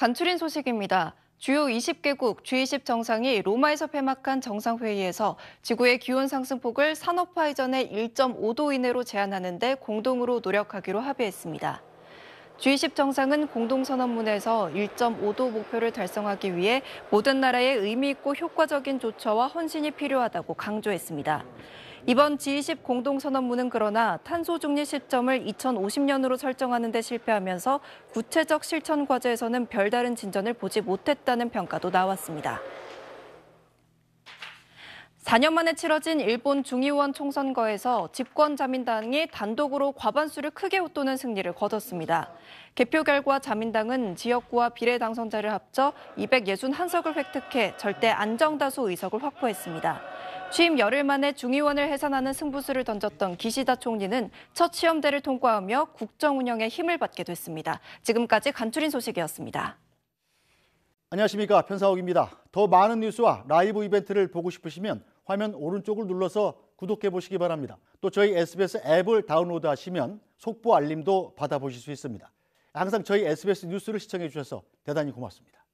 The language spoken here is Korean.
간추린 소식입니다. 주요 20개국 G20 정상이 로마에서 폐막한 정상회의에서 지구의 기온 상승폭을 산업화 이전의 1.5도 이내로 제한하는 데 공동으로 노력하기로 합의했습니다. G20 정상은 공동선언문에서 1.5도 목표를 달성하기 위해 모든 나라의 의미 있고 효과적인 조처와 헌신이 필요하다고 강조했습니다. 이번 G20 공동선언문은 그러나 탄소 중립 시점을 2050년으로 설정하는 데 실패하면서 구체적 실천 과제에서는 별다른 진전을 보지 못했다는 평가도 나왔습니다. 4년 만에 치러진 일본 중의원 총선거에서 집권자민당이 단독으로 과반수를 크게 웃도는 승리를 거뒀습니다. 개표 결과 자민당은 지역구와 비례 당선자를 합쳐 261석을 획득해 절대 안정다수 의석을 확보했습니다. 취임 열흘 만에 중의원을 해산하는 승부수를 던졌던 기시다 총리는 첫 시험대를 통과하며 국정 운영에 힘을 받게 됐습니다. 지금까지 간추린 소식이었습니다. 안녕하십니까 편사옥입니다. 더 많은 뉴스와 라이브 이벤트를 보고 싶으시면 화면 오른쪽을 눌러서 구독해 보시기 바랍니다. 또 저희 SBS 앱을 다운로드하시면 속보 알림도 받아보실 수 있습니다. 항상 저희 SBS 뉴스를 시청해 주셔서 대단히 고맙습니다.